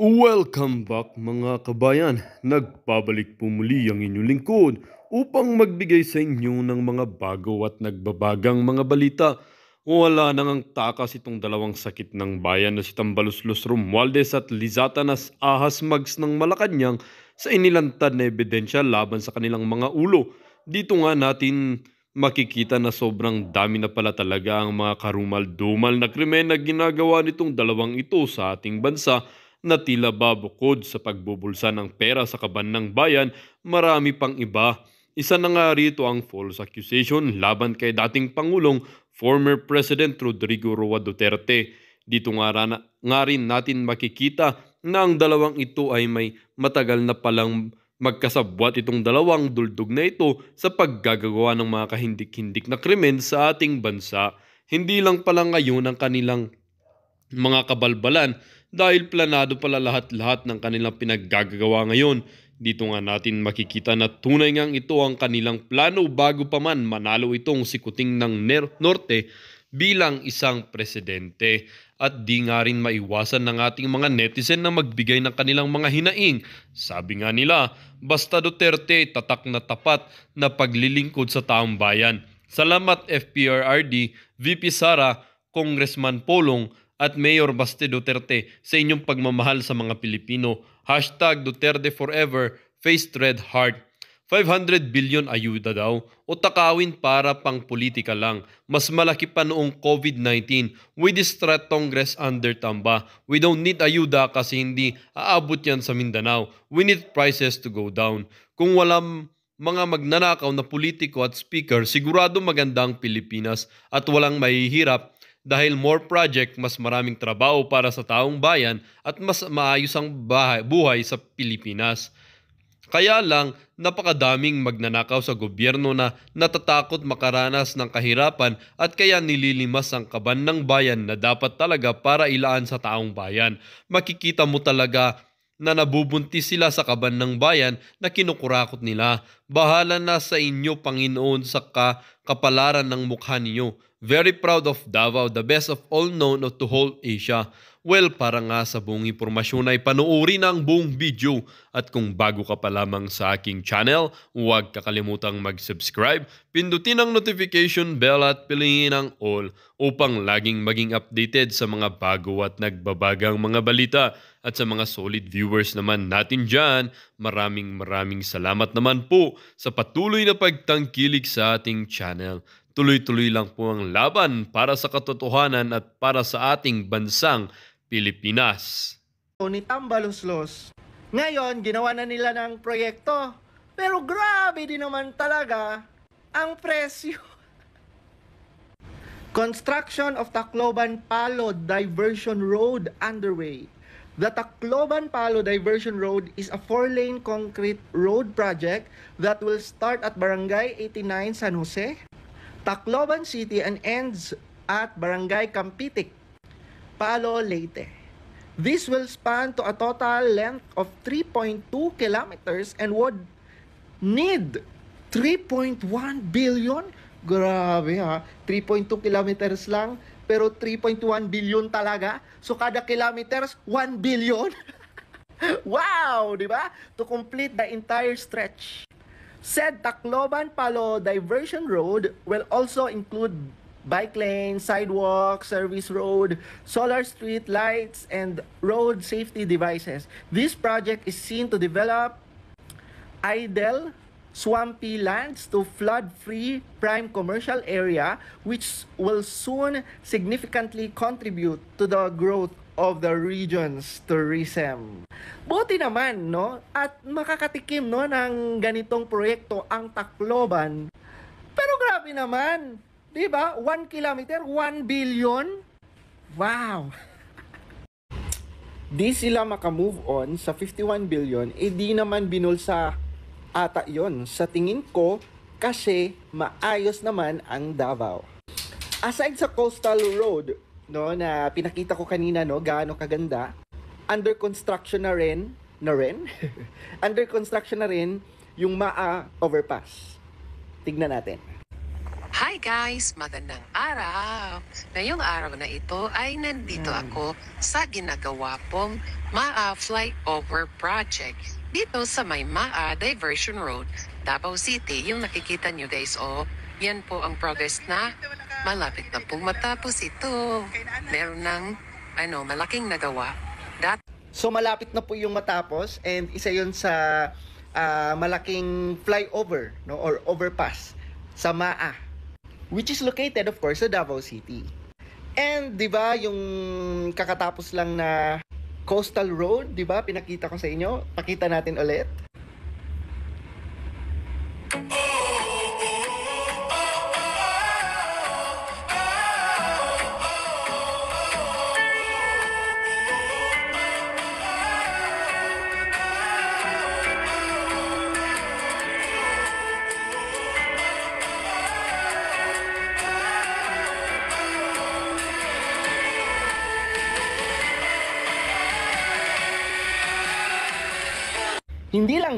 Welcome back mga kabayan. Nagpabalik po muli ang inyong lingkod upang magbigay sa inyo ng mga bago at nagbabagang mga balita. Wala nang ang takas itong dalawang sakit ng bayan na si Tambaluslos Romualdez at Lizatanas Ahas Mags ng Malacanang sa inilantad na ebidensya laban sa kanilang mga ulo. Dito nga natin makikita na sobrang dami na pala talaga ang mga karumal-dumal na krimen na ginagawa nitong dalawang ito sa ating bansa na tila ba bukod sa pagbubulsa ng pera sa kaban ng bayan, marami pang iba. Isa na nga rito ang false accusation laban kay dating Pangulong, former President Rodrigo Roa Duterte. Dito nga, rana, nga rin natin makikita na ang dalawang ito ay may matagal na palang magkasabwat itong dalawang duldog na ito sa paggagawa ng mga kahindik-hindik na krimen sa ating bansa. Hindi lang pala ngayon ang kanilang mga kabalbalan dahil planado pala lahat-lahat ng kanilang pinaggagawa ngayon. Dito nga natin makikita na tunay ngang ito ang kanilang plano bago pa man manalo itong sikuting ng Ner Norte bilang isang presidente at di nga rin maiwasan ng ating mga netizen na magbigay ng kanilang mga hinaing. Sabi nga nila, basta Duterte tatak na tapat na paglilingkod sa taong bayan. Salamat FPRRD, VP Sara, Congressman Polong at Mayor Baste Duterte sa inyong pagmamahal sa mga Pilipino. Hashtag Duterte Forever, Faced Red Heart. 500 billion ayuda daw o takawin para pang politika lang. Mas malaki pa noong COVID-19. We distract Congress under Tamba. We don't need ayuda kasi hindi aabot yan sa Mindanao. We need prices to go down. Kung walang mga magnanakaw na politiko at speaker, sigurado maganda ang Pilipinas at walang mahihirap dahil more project, mas maraming trabaho para sa taong bayan at mas maayos ang bahay, buhay sa Pilipinas. Kaya lang, napakadaming magnanakaw sa gobyerno na natatakot makaranas ng kahirapan at kaya nililimas ang kaban ng bayan na dapat talaga para ilaan sa taong bayan. Makikita mo talaga na nabubuntis sila sa kaban ng bayan na kinukurakot nila. Bahala na sa inyo, Panginoon, sa ka kapalaran ng mukha ninyo. Very proud of Davao, the best of all known of to whole Asia. Well, para nga sa buong impormasyon ay panuuri na ang buong video. At kung bago ka pa lamang sa aking channel, huwag kakalimutang mag-subscribe, pindutin ang notification bell at piliin ang all upang laging maging updated sa mga bago at nagbabagang mga balita. At sa mga solid viewers naman natin dyan, maraming maraming salamat naman po sa patuloy na pagtangkilik sa ating channel Channel. Tuloy-tuloy lang po ang laban para sa katotohanan at para sa ating bansang Pilipinas. Ni Tambaloslos. Ngayon, ginawa na nila ng proyekto. Pero grabe din naman talaga ang presyo. Construction of Tacloban Palo Diversion Road underway. The Tacloban Palo Diversion Road is a four-lane concrete road project that will start at Barangay 89 San Jose, Tacloban City and ends at Barangay Campitic, Palo Leyte. This will span to a total length of 3.2 kilometers and would need 3.1 billion Grabe ha, 3.2 kilometers lang, pero 3.1 billion talaga. So kada kilometers, 1 billion. wow, di ba? To complete the entire stretch. Said Tacloban Palo Diversion Road will also include bike lanes, sidewalk, service road, solar street lights, and road safety devices. This project is seen to develop idle swampy lands to flood-free prime commercial area which will soon significantly contribute to the growth of the region's tourism. Buti naman, no? At makakatikim, no, ng ganitong proyekto ang Tacloban. Pero grabe naman, di ba? 1 kilometer, 1 billion? Wow! di sila makamove on sa 51 billion, eh di naman binulsa ata yon sa tingin ko kasi maayos naman ang Davao. Aside sa Coastal Road, no, na pinakita ko kanina, no, gaano kaganda, under construction na rin, na rin, under construction na rin yung MAA overpass. Tignan natin. Hi guys! Magandang araw! Ngayong araw na ito ay nandito hmm. ako sa ginagawa pong MAA Flyover Project dito sa may Maa Diversion Road, Davao City, yung nakikita nyo guys, oh, yan po ang progress na malapit na pong matapos ito. Meron ng, ano, malaking nagawa. That so malapit na po yung matapos and isa yun sa uh, malaking flyover no or overpass sa Maa which is located of course sa Davao City. And 'di ba yung kakatapos lang na Coastal Road, di ba? Pinakita ko sa inyo. Pakita natin ulit.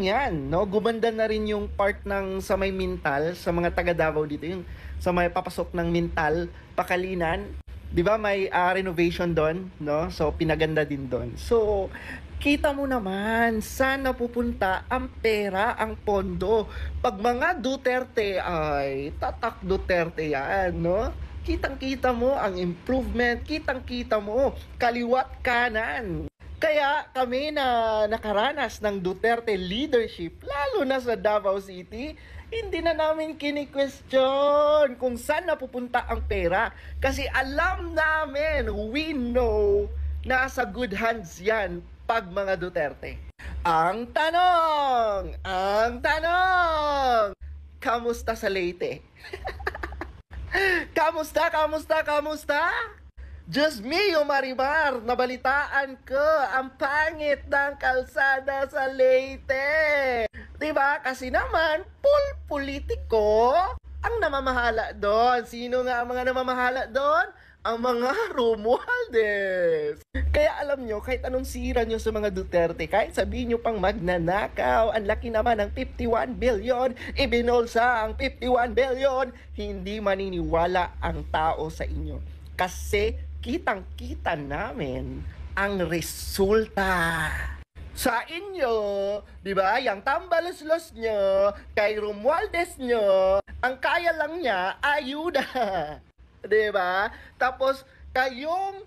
yan, no? Gumanda na rin yung part ng sa may Mintal, sa mga taga Davao dito, yung sa may papasok ng Mintal, Pakalinan. 'Di ba may uh, renovation doon, no? So pinaganda din doon. So kita mo naman saan napupunta ang pera, ang pondo. Pag mga Duterte ay tatak Duterte yan, no? Kitang-kita mo ang improvement, kitang-kita mo kaliwat kanan. Kaya kami na nakaranas ng Duterte leadership, lalo na sa Davao City, hindi na namin kini-question kung saan napupunta ang pera. Kasi alam namin, we know, nasa good hands yan pag mga Duterte. Ang tanong! Ang tanong! Kamusta sa Leyte? kamusta, kamusta, kamusta? Diyos mio, Marimar, nabalitaan ko ang pangit ng kalsada sa Leyte. Diba? Kasi naman, pul politiko ang namamahala doon. Sino nga ang mga namamahala doon? Ang mga Romualdez. Kaya alam nyo, kahit anong sira nyo sa mga Duterte, kahit sabihin nyo pang magnanakaw, ang laki naman ng 51 billion, ibinulsa ang 51 billion, hindi maniniwala ang tao sa inyo. Kasi kitang-kita namin ang resulta sa inyo, di ba? Yung tambalos-los nyo, kay Romualdez nyo, ang kaya lang niya, ayuda. Di ba? Tapos, kayong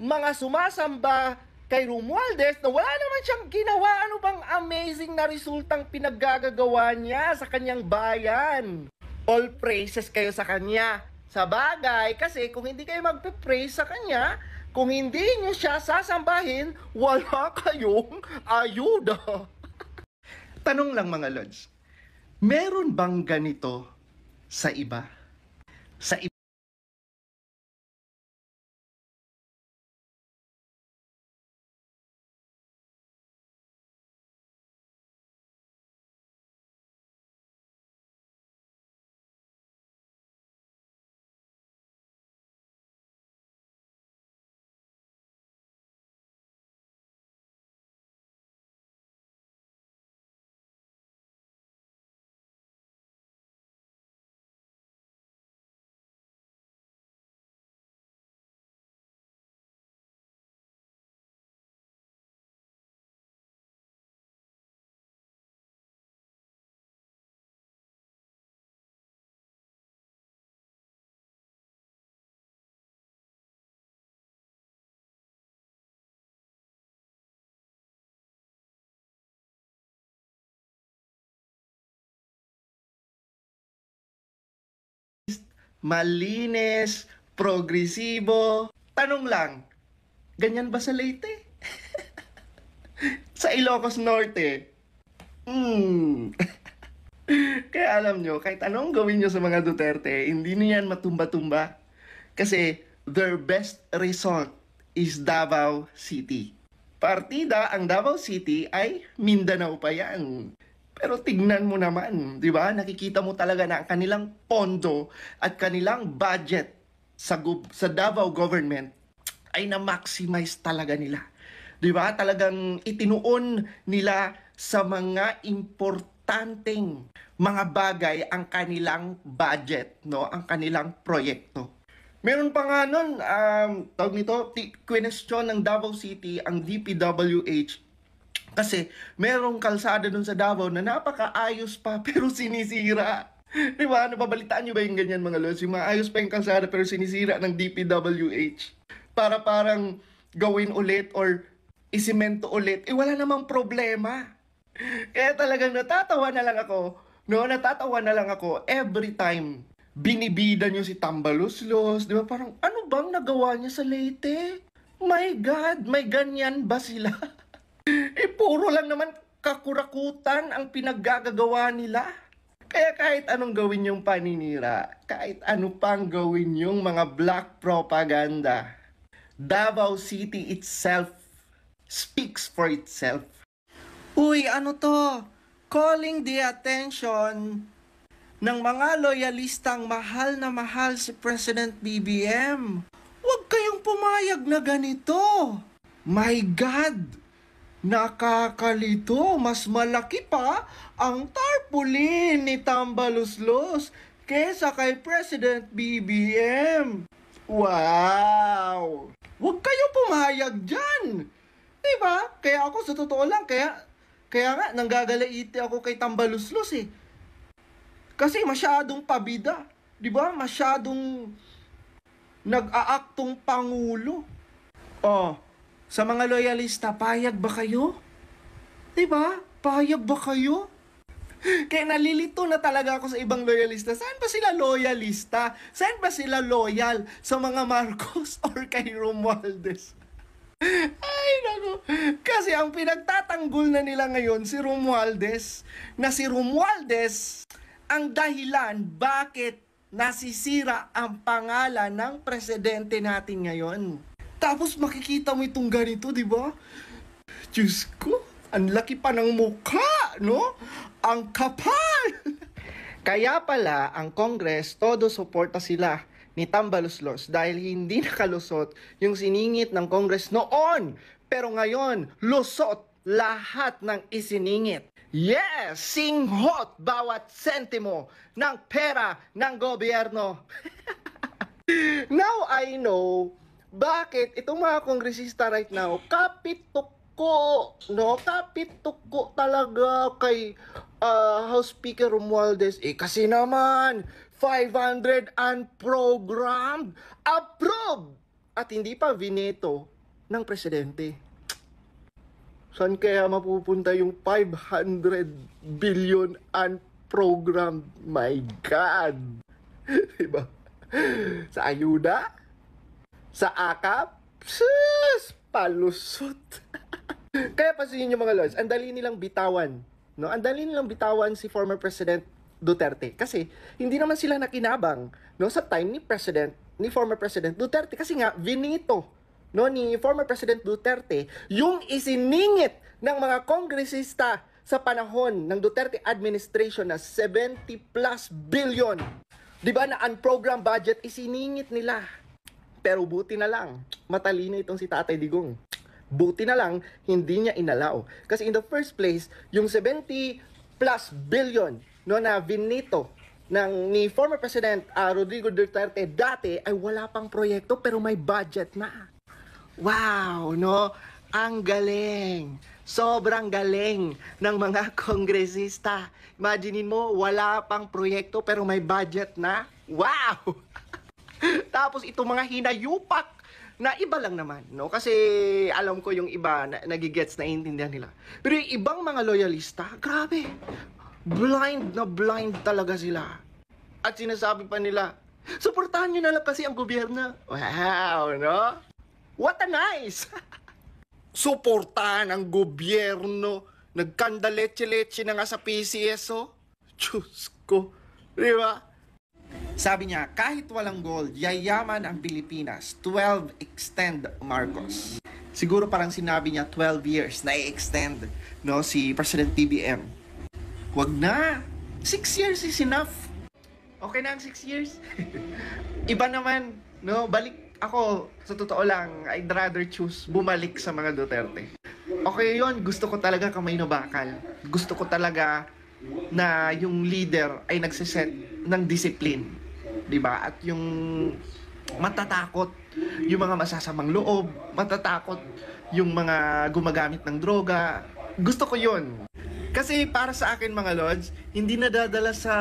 mga sumasamba kay Romualdez na wala naman siyang ginawa. Ano bang amazing na resultang pinaggagawa niya sa kanyang bayan? All praises kayo sa kanya. Sa bagay, kasi kung hindi kayo magpe-pray sa Kanya, kung hindi nyo siya sasambahin, wala kayong ayuda. Tanong lang mga Lods, meron bang ganito sa iba? Sa iba? malinis, progresibo. Tanong lang, ganyan ba sa Leyte? sa Ilocos Norte? Hmm. Kaya alam nyo, kahit anong gawin nyo sa mga Duterte, hindi niyan matumba-tumba. Kasi their best result is Davao City. Partida ang Davao City ay Mindanao pa yan. Pero tignan mo naman, di ba? Nakikita mo talaga na ang kanilang pondo at kanilang budget sa, sa Davao government ay na-maximize talaga nila. Di ba? Talagang itinuon nila sa mga importanteng mga bagay ang kanilang budget, no? Ang kanilang proyekto. Meron pa nga nun, um, tawag nito, question ng Davao City, ang DPWH kasi merong kalsada dun sa Davao na napakaayos pa pero sinisira. Di ba? Napabalitaan nyo ba yung ganyan mga lods? Yung maayos pa yung kalsada pero sinisira ng DPWH. Para parang gawin ulit or isimento ulit, eh wala namang problema. Kaya eh, talagang natatawa na lang ako. No, natatawa na lang ako every time binibida nyo si Tambaluslos. Di ba? Parang ano bang nagawa niya sa Leyte? My God, may ganyan ba sila? Eh puro lang naman kakurakutan ang pinaggagawa nila. Kaya kahit anong gawin yung paninira, kahit ano pang gawin yung mga black propaganda, Davao City itself speaks for itself. Uy, ano to? Calling the attention ng mga loyalistang mahal na mahal si President BBM. Huwag kayong pumayag na ganito. My God! Nakakalito, mas malaki pa ang tarpaulin ni Tambaluslos kesa kay President BBM. Wow! Huwag kayo pumayag dyan! Diba? Kaya ako sa totoo lang, kaya, kaya nga, nanggagalaiti ako kay Tambaluslos eh. Kasi masyadong pabida. Diba? Masyadong nag-aaktong pangulo. Oh, sa mga loyalista, payag ba kayo? Diba? Payag ba kayo? Kaya nalilito na talaga ako sa ibang loyalista. Saan ba sila loyalista? Saan ba sila loyal sa mga Marcos or kay Romualdez? Ay, nako. Kasi ang pinagtatanggol na nila ngayon si Romualdez, na si Romualdez ang dahilan bakit nasisira ang pangalan ng presidente natin ngayon. Tapos makikita mo itong ganito, di ba? Diyos ko, ang laki pa ng mukha, no? Ang kapal! Kaya pala, ang Congress, todo suporta sila ni Tambaluslos dahil hindi nakalusot yung siningit ng Congress noon. Pero ngayon, lusot lahat ng isiningit. Yes! Singhot bawat sentimo ng pera ng gobyerno. Now I know bakit itong mga kongresista right now, kapitok ko, no? Kapitok ko talaga kay uh, House Speaker Romualdez. Eh, kasi naman, 500 unprogrammed, approved, at hindi pa vineto ng presidente. Saan kaya mapupunta yung 500 billion unprogrammed? My God! diba? Sa ayuda? Sa akap, sus, palusot. Kaya pa yun mga lords, ang dali nilang bitawan. No? Ang dali nilang bitawan si former President Duterte kasi hindi naman sila nakinabang no sa time ni President ni former President Duterte kasi nga vinito no ni former President Duterte yung isiningit ng mga kongresista sa panahon ng Duterte administration na 70 plus billion. 'Di ba na unprogrammed budget isiningit nila pero buti na lang, matalino itong si Tatay Digong. Buti na lang, hindi niya inalaw. Kasi in the first place, yung 70 plus billion no, na vinito ng ni former President uh, Rodrigo Duterte dati ay wala pang proyekto pero may budget na. Wow, no? Ang galing. Sobrang galing ng mga kongresista. Imaginin mo, wala pang proyekto pero may budget na. Wow! Tapos itong mga hinayupak na iba lang naman, no? Kasi alam ko yung iba na, nagigets na intindihan nila. Pero yung ibang mga loyalista, grabe. Blind na blind talaga sila. At sinasabi pa nila, suportahan nyo na lang kasi ang gobyerno. Wow, no? What a nice! suportahan ang gobyerno. Nagkanda leche-leche na nga sa PCSO. Oh. Diyos ko. Di ba? Sabi niya, kahit walang gold, yayaman ang Pilipinas. 12 extend Marcos. Siguro parang sinabi niya 12 years na i-extend no, si President BBM. Wag na. 6 years is enough. Okay na ang 6 years. Iba naman, no? Balik ako, sa totoo lang, I'd rather choose bumalik sa mga Duterte. Okay yon gusto ko talaga kamay na bakal. Gusto ko talaga na yung leader ay nagsiset ng discipline 'di ba? At yung matatakot yung mga masasamang loob, matatakot yung mga gumagamit ng droga. Gusto ko 'yun. Kasi para sa akin mga lords, hindi nadadala sa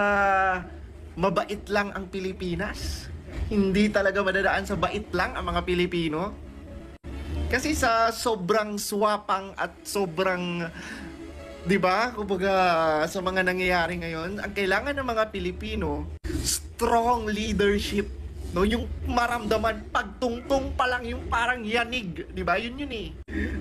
mabait lang ang Pilipinas. Hindi talaga madadaan sa bait lang ang mga Pilipino. Kasi sa sobrang swapang at sobrang 'di ba? Kumbaga sa mga nangyayari ngayon, ang kailangan ng mga Pilipino strong leadership. No, yung maramdaman pagtungtong pa lang yung parang yanig, 'di ba? Yun yun eh.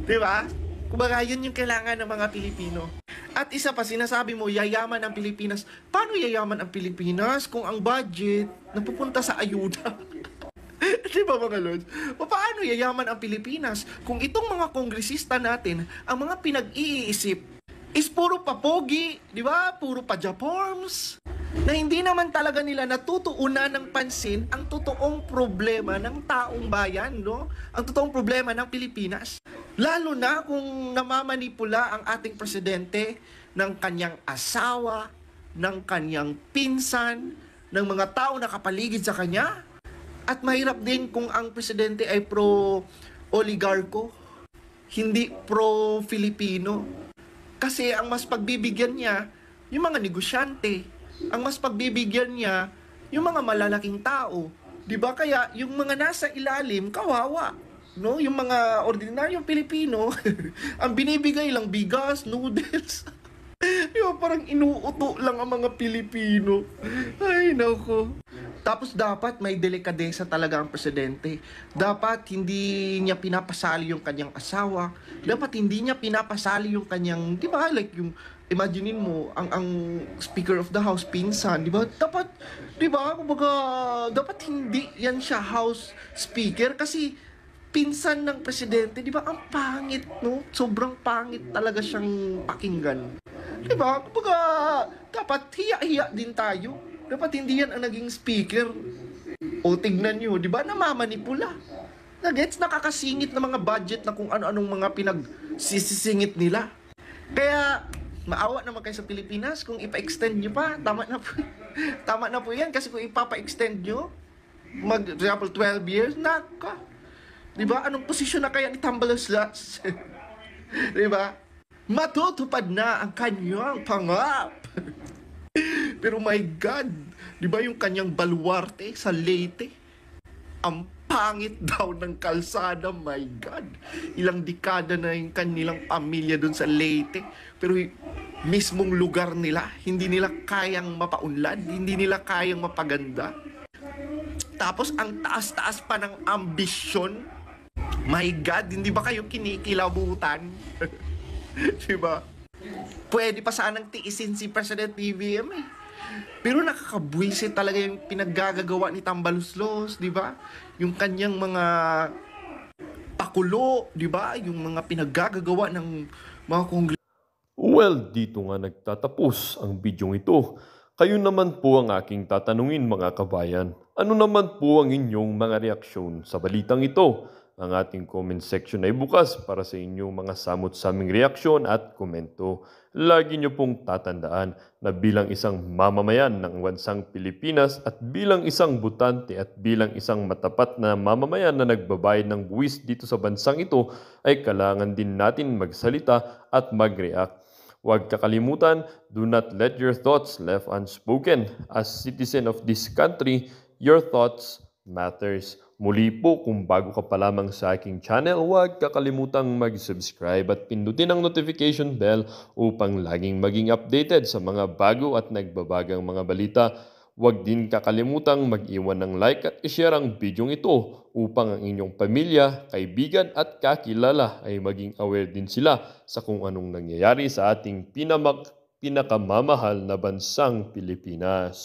'Di ba? Kumbaga, yun yung kailangan ng mga Pilipino. At isa pa, sinasabi mo, yayaman ang Pilipinas. Paano yayaman ang Pilipinas kung ang budget napupunta sa ayuda? Di ba mga Lods? O paano yayaman ang Pilipinas kung itong mga kongresista natin, ang mga pinag-iisip is puro papogi, di ba? Puro pa Japorms, na hindi naman talaga nila natutuunan ng pansin ang totoong problema ng taong bayan, no? Ang totoong problema ng Pilipinas. Lalo na kung namamanipula ang ating presidente ng kanyang asawa, ng kanyang pinsan, ng mga tao na kapaligid sa kanya. At mahirap din kung ang presidente ay pro-oligarko, hindi pro-Filipino. Kasi ang mas pagbibigyan niya, yung mga negosyante, ang mas pagbibigyan niya, yung mga malalaking tao. 'Di ba? Kaya yung mga nasa ilalim, kawawa. No, yung mga ordinaryong Pilipino, ang binibigay lang bigas, noodles. Yo, parang inuuto lang ang mga Pilipino. Ay, nako. Tapos dapat may delikadesa talaga ang presidente. Dapat hindi niya pinapasali yung kanyang asawa. Dapat hindi niya pinapasali yung kanyang, di ba, like yung imaginein mo ang ang speaker of the house pinsan, 'di ba? Dapat 'di ba? Kumbaga dapat hindi yan siya house speaker kasi pinsan ng presidente, 'di ba? Ang pangit, no? Sobrang pangit talaga siyang pakinggan. 'Di ba? Kumbaga dapat hiya-hiya din tayo. Dapat hindi yan ang naging speaker. O tignan niyo, 'di ba? Namamanipula. Nagets nakakasingit ng mga budget na kung ano-anong mga pinagsisingit nila. Kaya maawa naman kayo sa Pilipinas kung ipa-extend nyo pa. Tama na po. tama na po yan. Kasi kung ipapa-extend nyo, mag, for example, 12 years, na naka. Di ba? Anong posisyon na kaya ni Tambalos Lats? Di ba? Matutupad na ang kanyang pangap. Pero my God, di ba yung kanyang baluarte sa Leyte? Ang pangit daw ng kalsada. My God. Ilang dekada na yung kanilang pamilya doon sa Leyte. Pero mismong lugar nila, hindi nila kayang mapaunlad, hindi nila kayang mapaganda. Tapos ang taas-taas pa ng ambisyon. My God, hindi ba kayo kinikilabutan? di ba? Pwede pa sanang tiisin si President BBM eh. Pero nakakabwisit talaga yung pinaggagawa ni Tambaluslos, di ba? yung kanyang mga pakulo, di ba? Yung mga pinaggagawa ng mga kongres. Well, dito nga nagtatapos ang bidyong ito. Kayo naman po ang aking tatanungin mga kabayan. Ano naman po ang inyong mga reaksyon sa balitang ito? ang ating comment section ay bukas para sa inyong mga samot sa aming reaksyon at komento. Lagi niyo pong tatandaan na bilang isang mamamayan ng wansang Pilipinas at bilang isang butante at bilang isang matapat na mamamayan na nagbabayad ng buwis dito sa bansang ito ay kailangan din natin magsalita at mag-react. Huwag kakalimutan, do not let your thoughts left unspoken. As citizen of this country, your thoughts matters. Muli po, kung bago ka pa lamang sa aking channel, huwag kakalimutang mag-subscribe at pindutin ang notification bell upang laging maging updated sa mga bago at nagbabagang mga balita. Huwag din kakalimutang mag-iwan ng like at ishare ang bidyong ito upang ang inyong pamilya, kaibigan at kakilala ay maging aware din sila sa kung anong nangyayari sa ating pinamak- pinakamamahal na bansang Pilipinas.